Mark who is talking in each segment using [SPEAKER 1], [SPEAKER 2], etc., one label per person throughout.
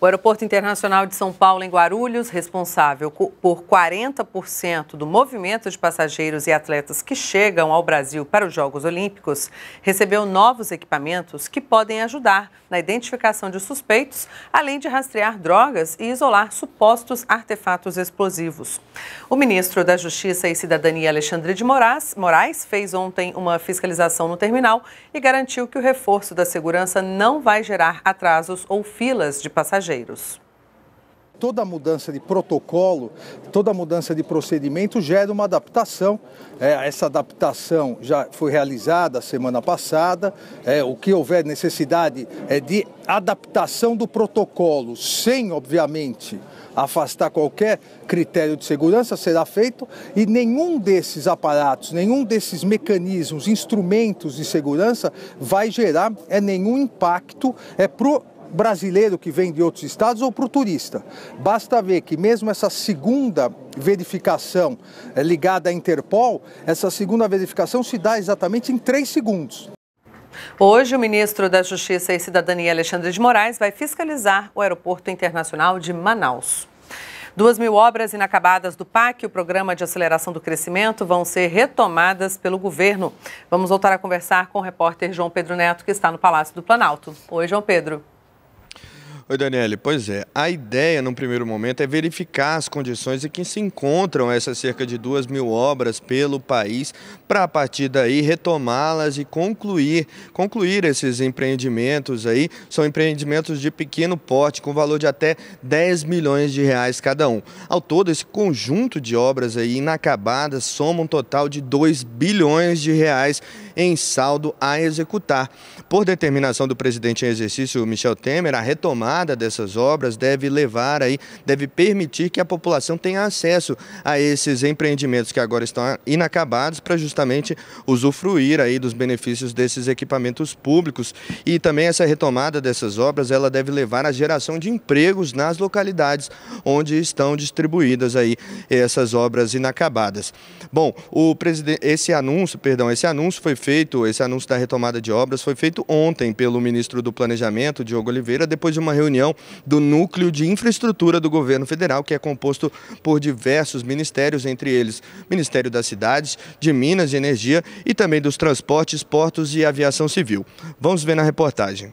[SPEAKER 1] O Aeroporto Internacional de São Paulo, em Guarulhos, responsável por 40% do movimento de passageiros e atletas que chegam ao Brasil para os Jogos Olímpicos, recebeu novos equipamentos que podem ajudar na identificação de suspeitos, além de rastrear drogas e isolar supostos artefatos explosivos. O ministro da Justiça e Cidadania, Alexandre de Moraes, Moraes fez ontem uma fiscalização no terminal e garantiu que o reforço da segurança não vai gerar atrasos ou filas de passageiros passageiros
[SPEAKER 2] toda mudança de protocolo, toda mudança de procedimento gera uma adaptação. É, essa adaptação já foi realizada semana passada. É, o que houver necessidade é de adaptação do protocolo, sem, obviamente, afastar qualquer critério de segurança, será feito e nenhum desses aparatos, nenhum desses mecanismos, instrumentos de segurança vai gerar é, nenhum impacto é, para brasileiro que vem de outros estados ou para o turista. Basta ver que mesmo essa segunda verificação eh, ligada à Interpol, essa segunda verificação se dá exatamente em três segundos.
[SPEAKER 1] Hoje, o ministro da Justiça e Cidadania, Alexandre de Moraes, vai fiscalizar o Aeroporto Internacional de Manaus. Duas mil obras inacabadas do PAC, o Programa de Aceleração do Crescimento, vão ser retomadas pelo governo. Vamos voltar a conversar com o repórter João Pedro Neto, que está no Palácio do Planalto. Oi, João Pedro.
[SPEAKER 3] Oi, Daniele. Pois é, a ideia, num primeiro momento, é verificar as condições em que se encontram essas cerca de duas mil obras pelo país, para a partir daí retomá-las e concluir, concluir esses empreendimentos aí. São empreendimentos de pequeno porte, com valor de até 10 milhões de reais cada um. Ao todo, esse conjunto de obras aí inacabadas soma um total de 2 bilhões de reais em saldo a executar. Por determinação do presidente em exercício Michel Temer, a retomada dessas obras deve levar aí, deve permitir que a população tenha acesso a esses empreendimentos que agora estão inacabados para justamente usufruir aí dos benefícios desses equipamentos públicos. E também essa retomada dessas obras, ela deve levar à geração de empregos nas localidades onde estão distribuídas aí essas obras inacabadas. Bom, o presidente, esse anúncio, perdão, esse anúncio foi feito, esse anúncio da retomada de obras foi feito ontem pelo ministro do Planejamento, Diogo Oliveira, depois de uma reunião do Núcleo de Infraestrutura do Governo Federal, que é composto por diversos ministérios, entre eles Ministério das Cidades, de Minas e Energia e também dos Transportes, Portos e Aviação Civil. Vamos ver na reportagem.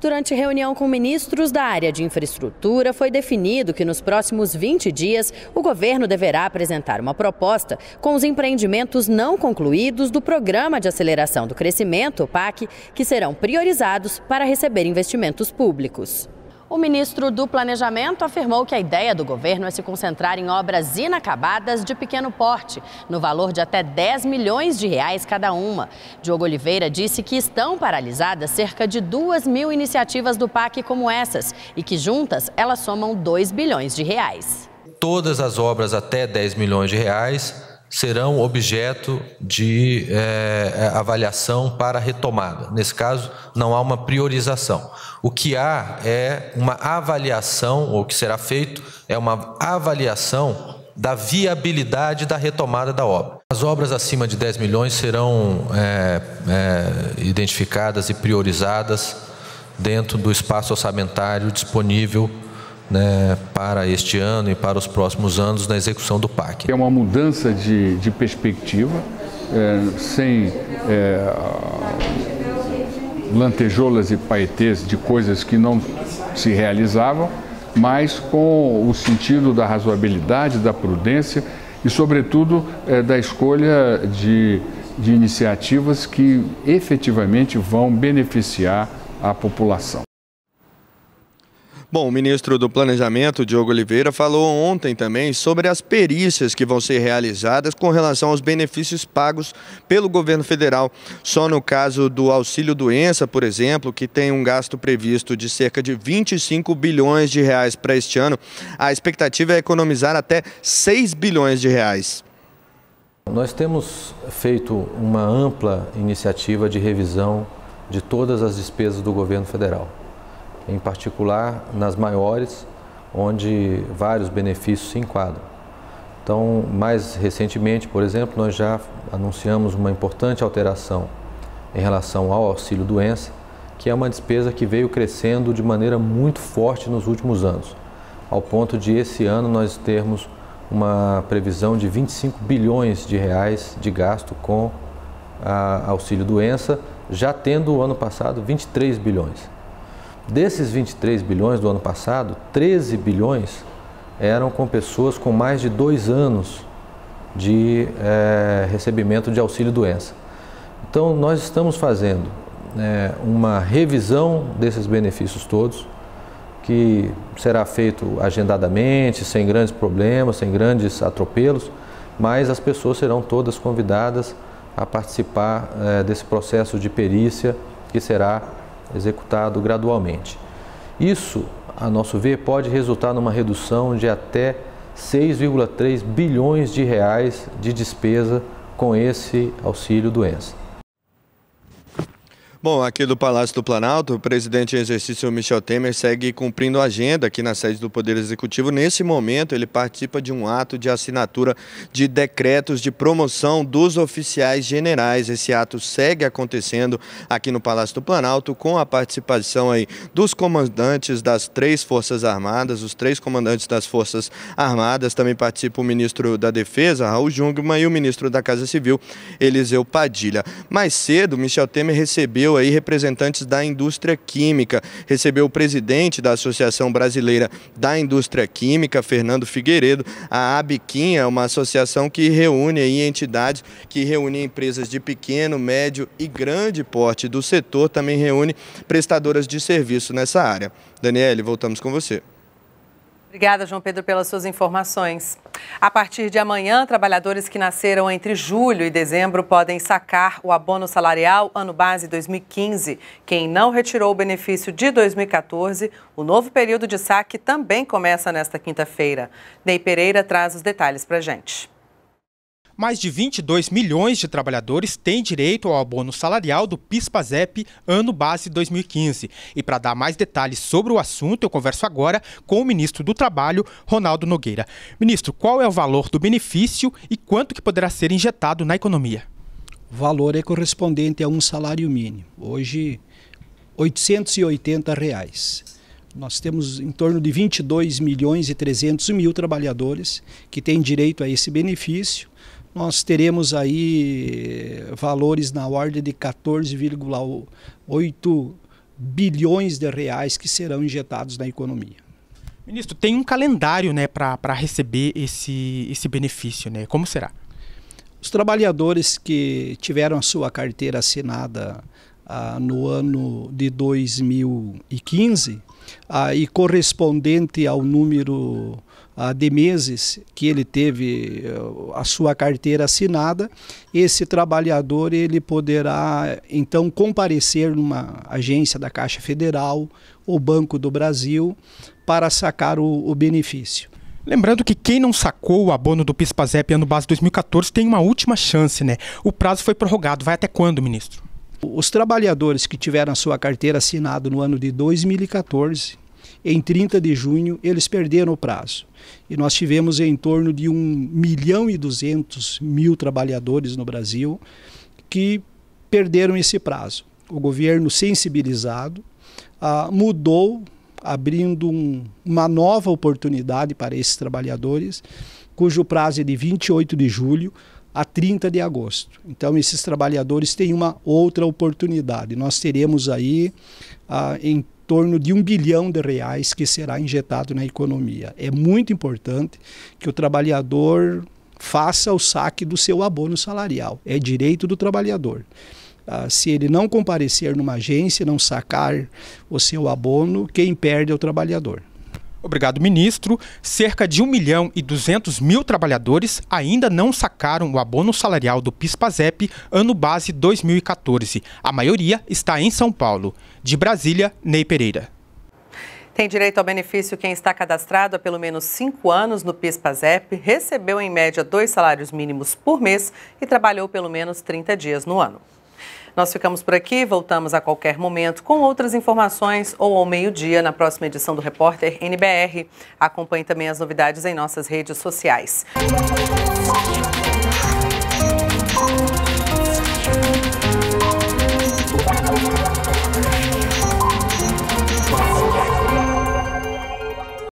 [SPEAKER 1] Durante reunião com ministros da área de infraestrutura, foi definido que nos próximos 20 dias o governo deverá apresentar uma proposta com os empreendimentos não concluídos do Programa de Aceleração do Crescimento, o PAC, que serão priorizados para receber investimentos públicos. O ministro do Planejamento afirmou que a ideia do governo é se concentrar em obras inacabadas de pequeno porte, no valor de até 10 milhões de reais cada uma. Diogo Oliveira disse que estão paralisadas cerca de 2 mil iniciativas do PAC como essas e que juntas elas somam 2 bilhões de reais.
[SPEAKER 2] Todas as obras até 10 milhões de reais serão objeto de é, avaliação para retomada. Nesse caso, não há uma priorização. O que há é uma avaliação, ou o que será feito é uma avaliação da viabilidade da retomada da obra. As obras acima de 10 milhões serão é, é, identificadas e priorizadas dentro do espaço orçamentário disponível né, para este ano e para os próximos anos na execução do PAC. É uma mudança de, de perspectiva, é, sem é, lantejoulas e paetês de coisas que não se realizavam, mas com o sentido da razoabilidade, da prudência e, sobretudo, é, da escolha de, de iniciativas que efetivamente vão beneficiar
[SPEAKER 4] a população.
[SPEAKER 3] Bom, o ministro do Planejamento, Diogo Oliveira, falou ontem também sobre as perícias que vão ser realizadas com relação aos benefícios pagos pelo governo federal. Só no caso do auxílio doença, por exemplo, que tem um gasto previsto de cerca de 25 bilhões de reais para este ano, a expectativa é economizar até 6 bilhões de reais.
[SPEAKER 2] Nós temos feito uma ampla iniciativa de revisão de todas as despesas do governo federal em particular nas maiores, onde vários benefícios se enquadram. Então, mais recentemente, por exemplo, nós já anunciamos uma importante alteração em relação ao auxílio doença, que é uma despesa que veio crescendo de maneira muito forte nos últimos anos, ao ponto de esse ano nós termos uma previsão de 25 bilhões de reais de gasto com auxílio doença, já tendo o ano passado 23 bilhões. Desses 23 bilhões do ano passado, 13 bilhões eram com pessoas com mais de dois anos de é, recebimento de auxílio-doença. Então, nós estamos fazendo é, uma revisão desses benefícios todos, que será feito agendadamente, sem grandes problemas, sem grandes atropelos, mas as pessoas serão todas convidadas a participar é, desse processo de perícia que será executado gradualmente. Isso, a nosso ver, pode resultar numa redução de até 6,3 bilhões de reais de despesa com esse auxílio doença.
[SPEAKER 3] Bom, aqui do Palácio do Planalto, o presidente em exercício Michel Temer segue cumprindo a agenda aqui na sede do Poder Executivo. Nesse momento, ele participa de um ato de assinatura de decretos de promoção dos oficiais generais. Esse ato segue acontecendo aqui no Palácio do Planalto com a participação aí dos comandantes das três Forças Armadas, os três comandantes das Forças Armadas, também participa o ministro da Defesa, Raul Jungmann, e o ministro da Casa Civil, Eliseu Padilha. Mais cedo, Michel Temer recebeu recebeu aí representantes da indústria química, recebeu o presidente da Associação Brasileira da Indústria Química, Fernando Figueiredo, a Abiquinha, é uma associação que reúne aí entidades que reúne empresas de pequeno, médio e grande porte do setor, também reúne prestadoras de serviço nessa área. Daniele, voltamos com você.
[SPEAKER 1] Obrigada, João Pedro, pelas suas informações. A partir de amanhã, trabalhadores que nasceram entre julho e dezembro podem sacar o abono salarial ano base 2015. Quem não retirou o benefício de 2014, o novo período de saque também começa nesta quinta-feira. Ney Pereira traz os detalhes para gente.
[SPEAKER 4] Mais de 22 milhões de trabalhadores têm direito ao abono salarial do PIS/PASEP ano base 2015. E para dar mais detalhes sobre o assunto, eu converso agora com o ministro do Trabalho, Ronaldo Nogueira. Ministro, qual é o valor do benefício e quanto que poderá ser injetado na economia?
[SPEAKER 5] O valor é correspondente a um salário mínimo. Hoje, R$ 880. Reais. Nós temos em torno de 22 milhões e 300 mil trabalhadores que têm direito a esse benefício nós teremos aí eh, valores na ordem de 14,8 bilhões de reais que serão injetados na economia.
[SPEAKER 4] Ministro, tem um calendário né, para receber esse, esse benefício, né? Como será? Os trabalhadores
[SPEAKER 5] que tiveram a sua carteira assinada ah, no ano de 2015 ah, e correspondente ao número de meses que ele teve eh, a sua carteira assinada, esse trabalhador ele poderá então comparecer numa agência da Caixa Federal ou Banco do Brasil para sacar o, o benefício.
[SPEAKER 4] Lembrando que quem não sacou o abono do PIS/PASEP ano base 2014 tem uma última chance, né? O prazo foi prorrogado. Vai até quando, ministro? Os trabalhadores que tiveram a sua carteira
[SPEAKER 5] assinada no ano de 2014 em 30 de junho eles perderam o prazo. E nós tivemos em torno de 1 milhão e 200 mil trabalhadores no Brasil que perderam esse prazo. O governo sensibilizado ah, mudou, abrindo uma nova oportunidade para esses trabalhadores, cujo prazo é de 28 de julho a 30 de agosto. Então, esses trabalhadores têm uma outra oportunidade. Nós teremos aí, ah, em torno de um bilhão de reais que será injetado na economia. É muito importante que o trabalhador faça o saque do seu abono salarial. É direito do trabalhador. Ah, se ele não comparecer numa agência, não sacar
[SPEAKER 4] o seu abono, quem perde é o trabalhador. Obrigado, ministro. Cerca de 1 milhão e 200 mil trabalhadores ainda não sacaram o abono salarial do PIS-PASEP ano base 2014. A maioria está em São Paulo. De Brasília, Ney Pereira.
[SPEAKER 1] Tem direito ao benefício quem está cadastrado há pelo menos cinco anos no PIS-PASEP, recebeu em média dois salários mínimos por mês e trabalhou pelo menos 30 dias no ano. Nós ficamos por aqui, voltamos a qualquer momento com outras informações ou ao meio-dia na próxima edição do Repórter NBR. Acompanhe também as novidades em nossas redes sociais.